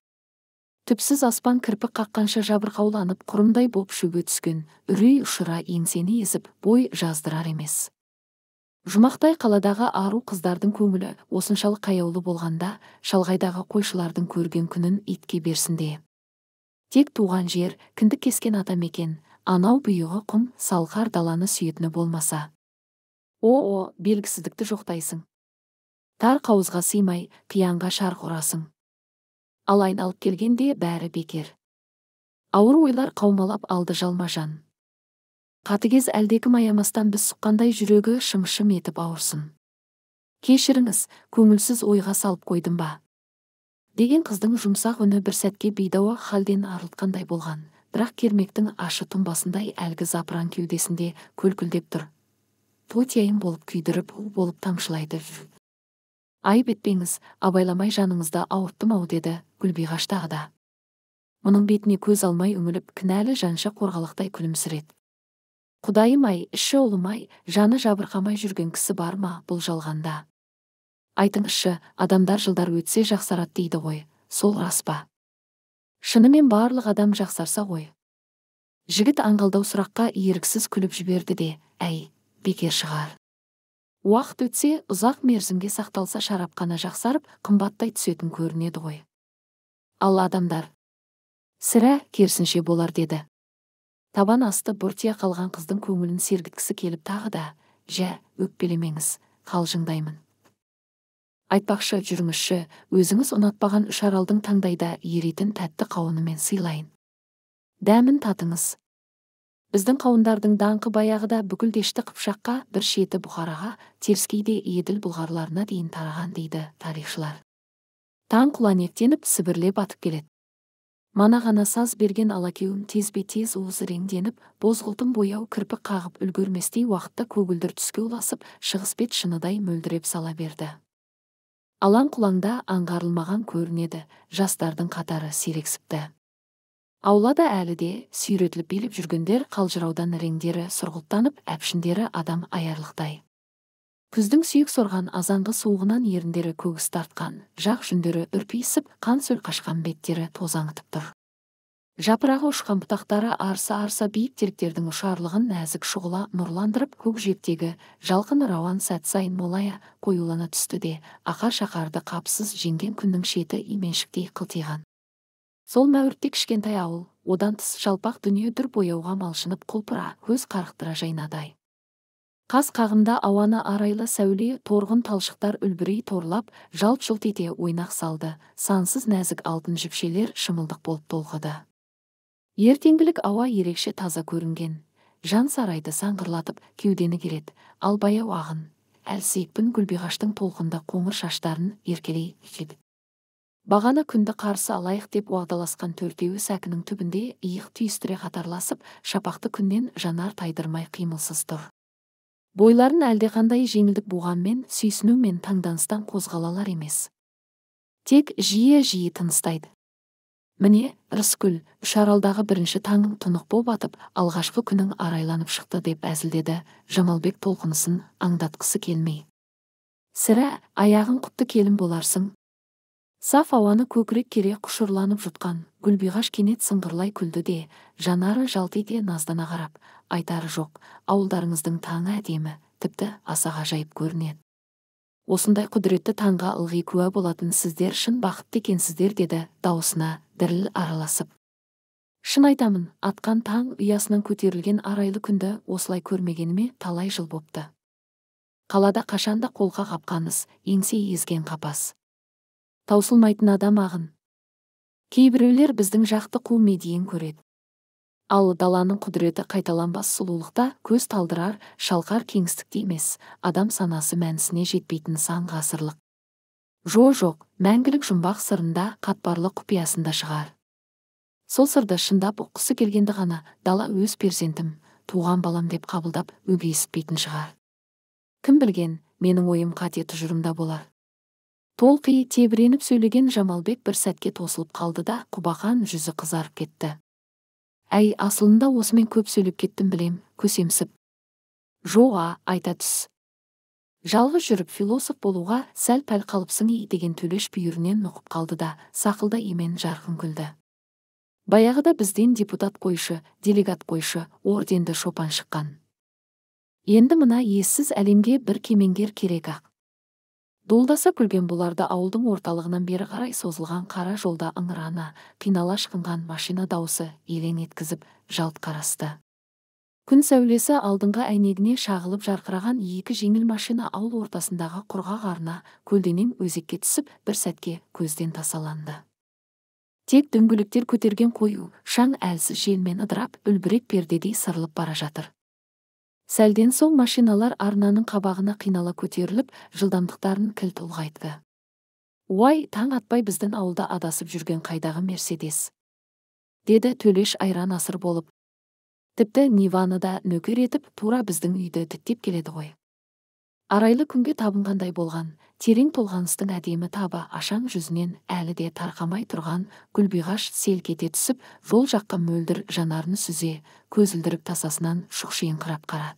түпсіз аспан кірпік қаққанша жабырқауланып құрымдай боп шөбе түскен үрей ұшыра еңсені езіп бой жаздырар емес жұмақтай қаладағы ару қыздардың көңілі осыншалық қаяулы болғанда шалғайдағы қойшылардың көрген күнін итке берсін де тек туған жер кіндік кескен атамекен анау бұйығы құм салқар даланы сүйетіні болмаса о о белгісіздікті жоқтайсың тар қауызға сыймай қиянға шарқ ұрасың ал айналып келгенде бәрі бекер ауыр ойлар қаумалап алды жалма жан қатыгез әлдекім аямастан біз сұққандай жүрегі шым-шым етіп ауырсын кешіріңіз көңілсіз ойға салып қойдым ба деген қыздың жұмсақ үні бір сәтке бейдауа халден арылтқандай болған бірақ кермектің ашы тұнбасындай әлгі запыран кеудесінде көлкілдеп тұр тотияйым болып күйдіріп болып тамшылайды айып етпеңіз абайламай жаныңызды ауырттым ау деді гүлбиғаш тағы да мұның бетіне көз алмай үңіліп кінәлі жанша қорғалақтай күлімсіреді құдайым ай іші ай жаны жабырқамай жүрген кісі бар ма бұл жалғанда айтыңызшы адамдар жылдар өтсе жақсарады дейді ғой сол рас па шынымен барлық адам жақсарса ғой жігіт аңғалдау сұраққа еріксіз күліп жіберді де әй бекер шығар уақыт өтсе ұзақ мерзімге сақталса шарап қана жақсарып қымбаттай түсетін көрінеді ғой ал адамдар сірә керісінше болар деді табан асты бұртия қалған қыздың көңілін сергіткісі келіп тағы да жә өкпелемеңіз қалжыңдаймын айтпақшы жүріңізші өзіңіз ұнатпаған үш аралдың таңдайда еритін тәтті қауынымен сыйлайын дәмін татыңыз біздің қауындардың даңқы баяғыда бүкіл дешті қыпшаққа бір шеті бұхараға теріскейде еділ бұлғарларына дейін тараған дейді тарихшылар таң құланектеніп сібірлеп атып келеді мана ғана саз берген алакеуім тезбе тез реңденіп бозғылтым бояу кірпік қағып үлгерместей уақытта көгілдір түске ұласып шығыс бет шыныдай мөлдіреп сала берді алаң құлаңда аңғарылмаған көрінеді жастардың қатары сирексіпті аулада әлі де сүйретіліп билеп жүргендер қалжыраудан реңдері сұрғылттанып әпшіндері адам аярлықтай күздің сүйек сорған азанғы суығынан еріндері көгіс тартқан жақ жүндері үрпиісіп қан сөл қашқан беттері тозаңытып тұр жапырағы ұшқан бұтақтары арса арса биік теректердің ұшарлығын нәзік шұғыла нұрландырып көкжиектегі жалқын рауан сәт сайын молая қоюлана түсті де ақар шақарды қапсыз жеңген күннің шеті именшіктей қылтиған сол мәуіртте кішкентай ауыл одан тыс жалпақ дүние дүр бояуға малшынып құлпыра көз қарықтыра жайнадай қас қағында ауаны арайлы сәуле торғын талшықтар үлбірей торлап жалт жұлт ете ойнақ салды сансыз нәзік алтын жіпшелер шымылдық болып толғады ертеңгілік ауа ерекше таза көрінген жан сарайды саңғырлатып кеудені кереді ал баяу ағын екпін гүлбиғаштың толқында қоңыр шаштарын еркелей жеді бағана күнді қарсы алайық деп уағдаласқан төртеуі сәкінің түбінде иық түйістіре қатарласып шапақты күннен жанар тайдырмай қимылсыз тұр бойларын әлдеқандай жеңілдік болғанмен сүйсіну мен таңданыстан қозғалалар емес тек жиі жиі тыныстайды міне рыскүл үшаралдағы бірінші таңың тұнық боп атып алғашқы күнің арайланып шықты деп әзілдеді жамалбек толқынысын аңдатқысы келмей сірә аяғың құтты келін боларсың саф ауаны көкірек кере құшырланып жұтқан гүлбиғаш кенет сыңғырлай күлді де жанары жалт ете наздана қарап айтары жоқ ауылдарыңыздың таңы әдемі тіпті аса ғажайып көрінеді осындай құдіретті таңға ылғи куә болатын сіздер шын бақытты екенсіздер деді дауысына діріл араласып шын айтамын атқан таң ұясынан көтерілген арайлы күнді осылай көрмегеніме талай жыл бопты қалада қашанда қолға қапқаныз еңсе езген қапас таусылмайтын адам ағын кейбіреулер біздің жақты қу медиен көреді ал даланың құдіреті қайталанбас сұлулықта көз талдырар шалқар кеңістікте емес адам санасы мәнісіне жетпейтін сан ғасырлық жо жоқ мәңгілік жұмбақ сырында қатпарлы құпиясында шығар сол сырды шындап ұққысы келгенді ғана дала өз перзентім туған балам деп қабылдап өгейсітпейтін шығар кім білген менің ойым қате тұжырымда болар толқи тебіреніп сөйлеген жамалбек бір сәтке тосылып қалды да құбақан жүзі қызарып кетті әй асылында осымен көп сөйлеп кеттім білем көсемсіп жоға айта түс жалғыз жүріп философ болуға сәл пәл қалыпсың ей деген төлеш бүйірінен нұқып қалды да сақылда емен жарқын күлді баяғыда бізден депутат қойшы делегат қойшы орденді шопан шыққан енді мына ессіз әлемге бір кемеңгер керек ақ дуылдаса күлген бұларды ауылдың орталығынан бері қарай созылған қара жолда ыңырана қинала шығынған машина даусы елең еткізіп жалт қарасты күн сәулесі алдыңғы әйнегіне шағылып жарқыраған екі жеңіл машина ауыл ортасындағы құрғақ арна көлденең өзекке түсіп бір сәтке көзден тасаланды тек дөңгелектер көтерген қою шаң әлсіз желмен ыдырап үлбірек пердедей сырылып бара жатыр сәлден соң машиналар арнаның қабағына қинала көтеріліп жылдамдықтарын кілт ұлғайтты уай таң атпай біздің ауылда адасып жүрген қайдағы мерседес деді төлеш айран асыр болып тіпті ниваны да нөкер етіп тура біздің үйді тіктеп келеді ғой арайлы күнге табынғандай болған терең толғаныстың әдемі табы ашаң жүзінен әлі де тарқамай тұрған гүлбиғаш селк ете түсіп жол жаққа мөлдір жанарын сүзе көзілдірік тасасынан шұқшиыңқырап қарады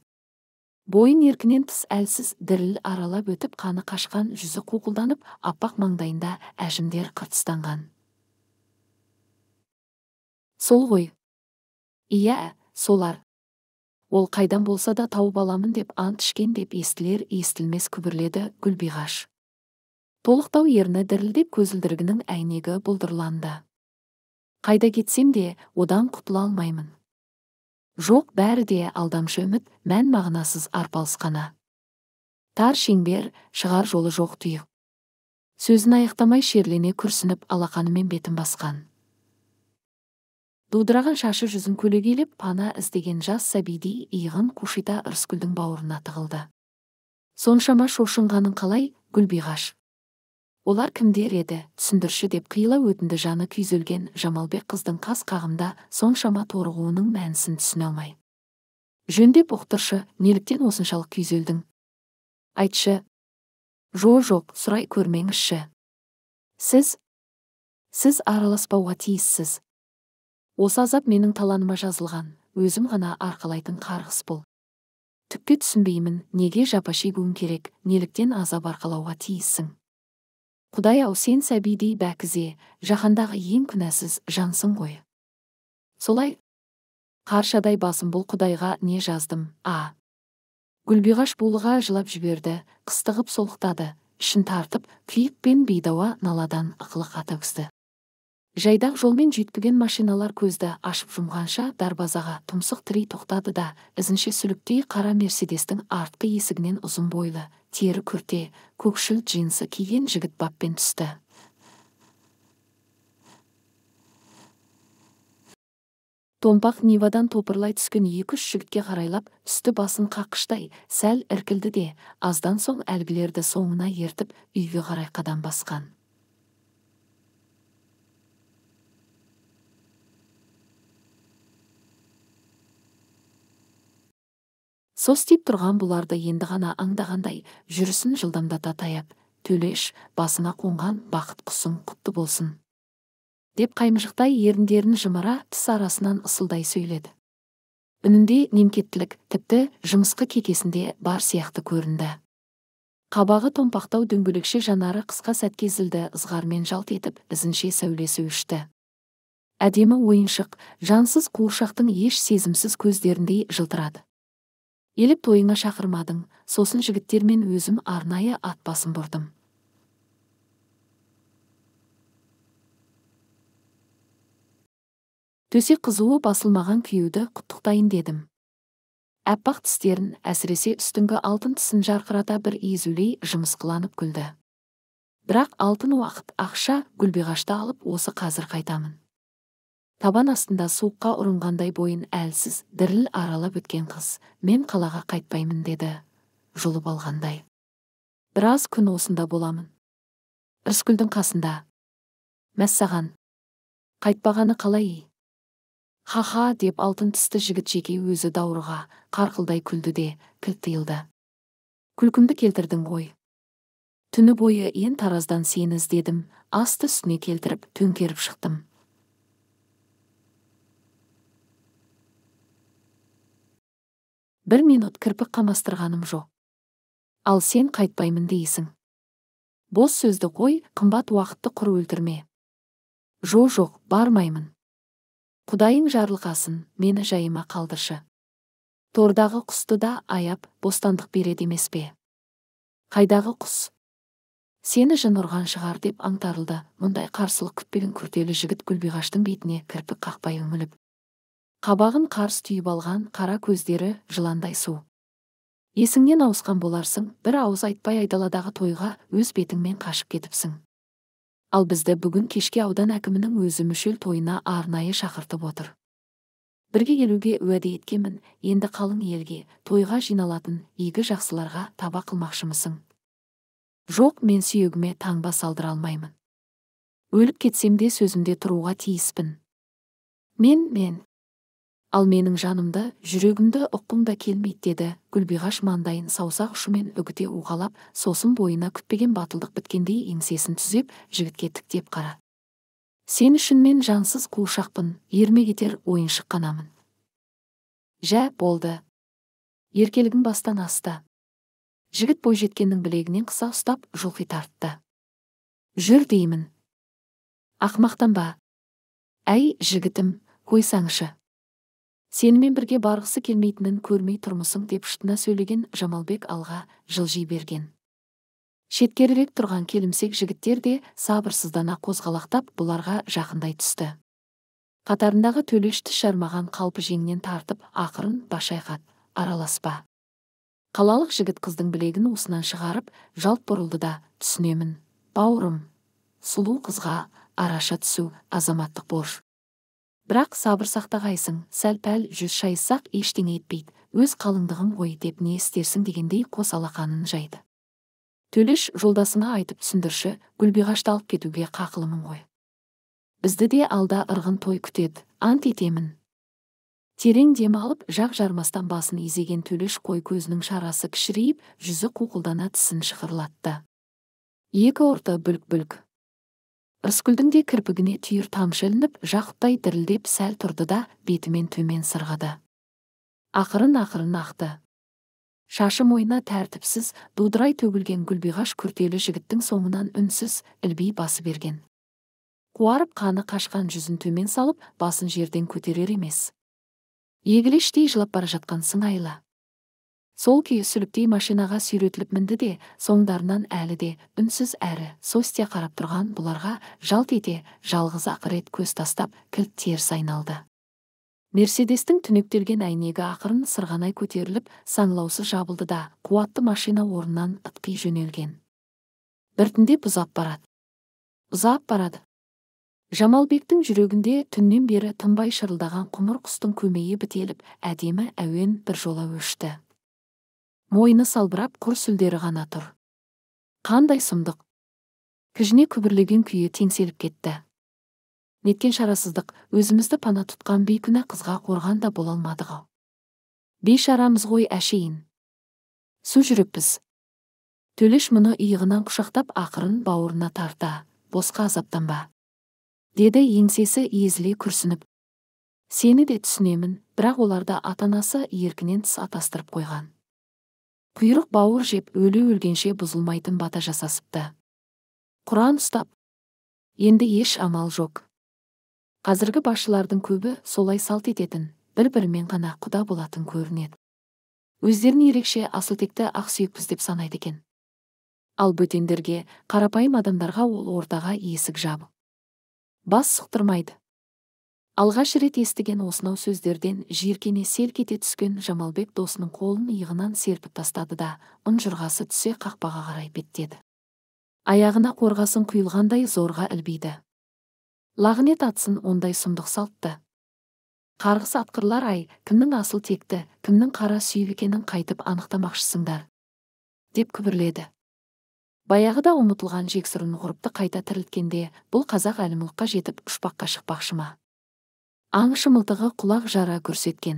бойын еркінен тыс әлсіз діріл аралап өтіп қаны қашқан жүзі қуқылданып аппақ маңдайында әжімдер қыртыстанған сол ғой иә солар ол қайдан болса да тауып аламын деп ант ішкен деп естілер естілмес күбірледі гүлбиғаш толықтау ерні дірілдеп көзілдірігінің әйнегі бұлдырланды қайда кетсем де одан құтыла алмаймын жоқ бәрі де алдамшы үміт мән мағынасыз арпалыс қана тар шеңбер шығар жолы жоқ тұйық сөзін аяқтамай шерлене күрсініп алақанымен бетін басқан дудыраған шашы жүзін көлегейлеп пана іздеген жас сәбидей иығын кушита ырысгүлдің бауырына тығылды соншама шошынғаның қалай гүлбиғаш олар кімдер еді түсіндірші деп қиыла өтінді жаны күйзелген жамалбек қыздың қас қағымда соншама торығуының мәнісін түсіне алмай жөндеп ұқтыршы неліктен осыншалық күйзелдің айтшы жо жоқ сұрай көрмеңізші сіз сіз араласпауға тиіссіз осы азап менің таланыма жазылған өзім ғана арқалайтын қарғыс бұл түкке түсінбеймін неге жапа шегуің керек неліктен азап арқалауға тиіссің құдай ау сен сәбидей бәкізе жаһандағы ең күнәсіз жансың ғой солай қаршадай басым бұл құдайға не жаздым а гүлбиғаш булыға жылап жіберді қыстығып солықтады ішін тартып күйік пен бейдауа наладан ықылық ата жайдақ жолмен жетпеген машиналар көзді ашып жұмғанша дарбазаға тұмсық тірей тоқтады да ізінше сүліктей қара мерседестің артқы есігінен ұзын бойлы тері күрте көкшіл джинсы киген жігіт баппен түсті томпақ нивадан топырлай түскен екі-үш жігітке қарайлап үсті басын қаққыштай сәл іркілді де аздан соң әлгілерді соңына ертіп үйге қарай қадам басқан состиіп тұрған бұларды енді ғана аңдағандай жүрісін жылдамдата таяп төлеш басына қонған бақыт құсың құтты болсын деп қаймыжықтай еріндерін жымыра тіс арасынан ысылдай сөйледі үнінде немкеттілік тіпті жымысқы кекесінде бар сияқты көрінді қабағы томпақтау дөңгелекше жанары қысқа сәтке зілді ызғармен жалт етіп ізінше сәулесі өшті әдемі ойыншық жансыз қуыршақтың еш сезімсіз көздеріндей жылтырады еліп тойыңа шақырмадың сосын жігіттермен өзім арнайы ат басын бұрдым төсек қызуы басылмаған күйеуді құттықтайын дедім аппақ тістерін әсіресе үстіңгі алтын тісін жарқырата бір езулей жымысқыланып күлді бірақ алтын уақыт ақша гүлбиғашты алып осы қазір қайтамын табан астында суыққа ұрынғандай бойын әлсіз діріл аралап өткен қыз мен қалаға қайтпаймын деді жұлып алғандай біраз күн осында боламын рыскүлдің қасында мәссаған қайтпағаны қалай ха ха деп алтын тісті жігітшеге өзі даурыға қарқылдай күлді де кілт тыйылды күлкімді келтірдің ғой түні бойы ен тараздан сені іздедім асты үстіне келтіріп төңкеріп шықтым бір минут кірпік қамастырғаным жоқ ал сен қайтпаймын дейсің бос сөзді қой қымбат уақытты құр өлтірме жо жоқ бармаймын құдайың жарылқасын мені жайыма қалдыршы тордағы құсты да аяп бостандық береді емес пе қайдағы құс сені жын ұрған шығар деп аңтарылды мұндай қарсылық күтпеген күртелі жігіт гүлбиғаштың бетіне кірпік қақпай үңіліп қабағын қарс түйіп алған қара көздері жыландай су есіңнен ауысқан боларсың бір ауыз айтпай айдаладағы тойға өз бетіңмен қашып кетіпсің ал бізді бүгін кешке аудан әкімінің өзі мүшел тойына арнайы шақыртып отыр бірге келуге уәде еткенмін енді қалың елге тойға жиналатын игі жақсыларға таба қылмақшымысың жоқ мен сүйегіме таңба салдыра алмаймын өліп кетсем де сөзімде тұруға тиіспін мен мен ал менің жанымды жүрегімді ұққым да келмейді деді гүлбиғаш маңдайын саусақ ұшымен үгіте уғалап сосын бойына күтпеген батылдық біткендей еңсесін түзеп жігітке тіктеп қара сен үшін мен жансыз қуыршақпын ермек етер ойыншық қанамын жә болды еркелігің бастан асты жігіт бойжеткеннің білегінен қыса ұстап жұлқи тартты жүр деймін ақмақтанба әй жігітім қойсаңшы сенімен бірге барғысы келмейтінін көрмей тұрмысың деп шытына сөйлеген жамалбек алға жылжи берген шеткерірек тұрған келімсек жігіттер де сабырсыздана қозғалақтап бұларға жақындай түсті қатарындағы төлешті шармаған қалпы жеңнен тартып ақырын башайқат араласпа қалалық жігіт қыздың білегін осынан шығарып жалт бұрылды да түсінемін бауырым сұлу қызға араша түсу азаматтық борыш бірақ сабыр сақтағайсың сәл пәл жүз шайыссақ ештеңе етпейді өз қалыңдығын ғой деп не істерсің дегендей қос алақанын жайды төлеш жолдасына айтып түсіндірші гүлбиғашты алып кетуге қақылымын ғой бізді де алда ырғын той күтеді ант етемін терең дем алып жақ жармастан басын изеген төлеш қой көзінің шарасы кішірейіп жүзі қуқылдана тісін шықырлатты екі ұрты бүлк бүлк рыскүлдің де кірпігіне түйір тамшы ілініп жақұттай дірілдеп сәл тұрды да бетімен төмен сырғыды ақырын ақырын ақты шашы мойнына тәртіпсіз дудырай төгілген гүлбиғаш күртелі жігіттің соңынан үнсіз ілби басып берген қуарып қаны қашқан жүзін төмен салып басын жерден көтерер емес егілештей жылап бара жатқан сыңайлы сол күйі сүліктей машинаға сүйретіліп мінді де соңдарынан әлі де үнсіз әрі состия қарап тұрған бұларға жалт ете жалғыз ақ рет көз тастап кілт теріс айналды мерседестің түнектелген әйнегі ақырын сырғанай көтеріліп саңлаусыз жабылды да қуатты машина орнынан ытқи жөнелген біртіндеп ұзап барады ұзап барады жамалбектің жүрегінде түннен бері тынбай шырылдаған құмыр құстың көмейі бітеліп әдемі әуен бір жола өшті мойны салбырап құр сүлдері ғана тұр қандай сұмдық кіжіне күбірлеген күйі теңселіп кетті неткен шарасыздық өзімізді пана тұтқан бейкүнә қызға қорған да бола алмадық ау бейшарамыз ғой әшейін су жүріппіз. төлеш мұны иығынан құшақтап ақырын бауырына тарта босқа азаптанба деді еңсесі езіле күрсініп сені де түсінемін бірақ оларды ата анасы еркінен тыс атастырып қойған құйрық бауыр жеп өлі өлгенше бұзылмайтын бата жасасыпты құран ұстап енді еш амал жоқ қазіргі басшылардың көбі солай салт ететін бір бірімен ғана құда болатын көрінеді өздерін ерекше асылтекті ақсүйекпіз деп санайды екен ал бөтендерге қарапайым адамдарға ол ортаға есік жабы. бас сұқтырмайды алғаш рет естіген осынау сөздерден жиіркене селк ете түскен жамалбек досының қолын иығынан серпіп тастады да ұнжырғасы түсе қақпаға қарай беттеді аяғына қорғасын құйылғандай зорға ілбиді лағнет атсын ондай сұмдық салтты қарғыс атқырлар ай кімнің асыл текті кімнің қара сүйіп екенін қайтып анықтамақшысыңдар деп күбірледі баяғыда ұмытылған жексұрын ғұрыпты қайта тірілткенде бұл қазақ әлімұлыққа жетіп ұшпаққа шықпақшы ма Аңшы мылтығы құлақ жара көрсеткен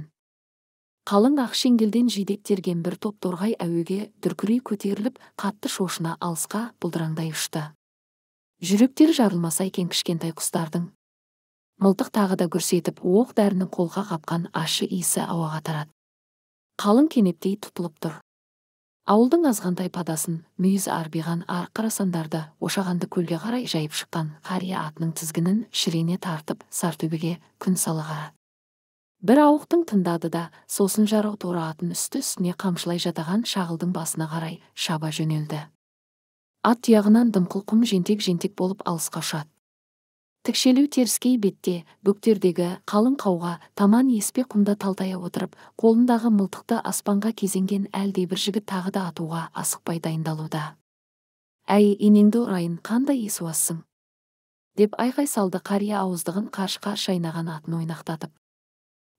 қалың ақ шеңгелден жидектерген бір топ торғай әуеге дүркірей көтеріліп қатты шошына алысқа бұлдыраңдай ұшты Жүректер жарылмаса екен кішкентай құстардың мылтық тағы да гүрсетіп оқ дәрінің қолға қапқан ащы иісі ауаға тарады қалың кенептей тұтылып тұр ауылдың азғантай падасын мүйіз арбиған ар қарасандарды ошағанды көлге қарай жайып шыққан қария атының тізгінін шірене тартып сартөбеге күн салыға бір ауықтың тыңдады да сосын жарау торы атын үсті үстіне қамшылай жатаған шағылдың басына қарай шаба жөнелді ат тұяғынан дымқыл құм жентек жентек болып алысқа ұшады тікшелеу теріскей бетте бөктердегі қалың қауға таман еспе құмда талтая отырып қолындағы мылтықты аспанға кезенген әлдебір жігіт тағы да атуға асықпай дайындалуда әй енеңді ұрайын қандай есуассың деп айқай салды қария ауыздығын қаршқа шайнаған атын ойнақтатып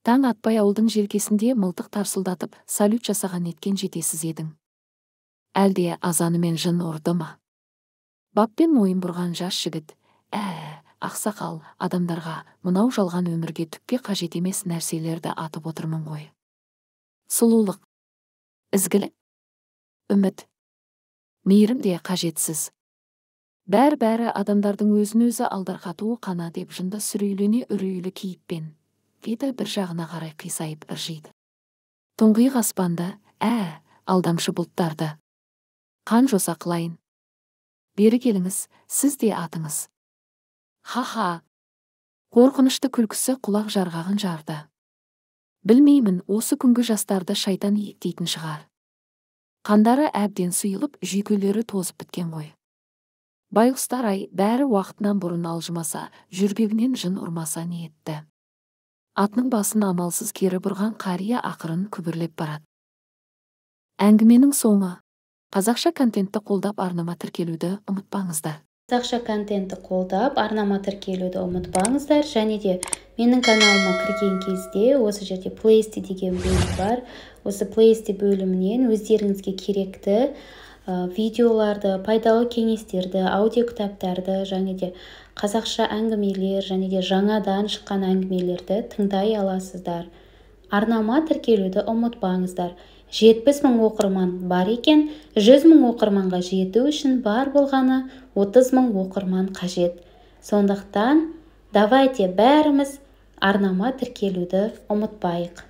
таң атпай ауылдың желкесінде мылтық тарсылдатып салют жасаған еткен жетесіз едің әлде азанымен жын ұрды ма баппен мойын бұрған жас жігіт ә ақсақал адамдарға мынау жалған өмірге түкке қажет емес нәрселерді атып отырмын ғой сұлулық ізгілік үміт мейірім де қажетсіз бәр бәрі адамдардың өзін өзі алдарқатуы қана деп жынды сүрейлене үрейлі кейіппен еді бір жағына қарай қисайып ыржиды тұңғиық аспанды ә алдамшы бұлттарды қан жоса қылайын бері келіңіз сіз де атыңыз ха ха қорқынышты күлкісі құлақ жарғағын жарды білмеймін осы күнгі жастарды шайтан иектейтін шығар қандары әбден сұйылып жүйкелері тозып біткен ғой байғұстар ай бәрі уақытынан бұрын алжымаса жүрбегінен жын ұрмаса не етті атының басын амалсыз кері бұрған қария ақырын күбірлеп барады әңгіменің соңы қазақша контентті қолдап арнама тіркелуді ұмытпаңыздар қазақша контентті қолдап арнама тіркелуді ұмытпаңыздар және де менің каналыма кірген кезде осы жерде плейсти деген бөлім бар осы плейсти бөлімінен өздеріңізге керекті видеоларды пайдалы кеңестерді аудиокітаптарды және де қазақша әңгімелер және де жаңадан шыққан әңгімелерді тыңдай аласыздар арнама тіркелуді ұмытпаңыздар жетпіс мың оқырман бар екен жүз мың оқырманға жету үшін бар болғаны отыз мың оқырман қажет сондықтан давайте бәріміз арнама тіркелуді ұмытпайық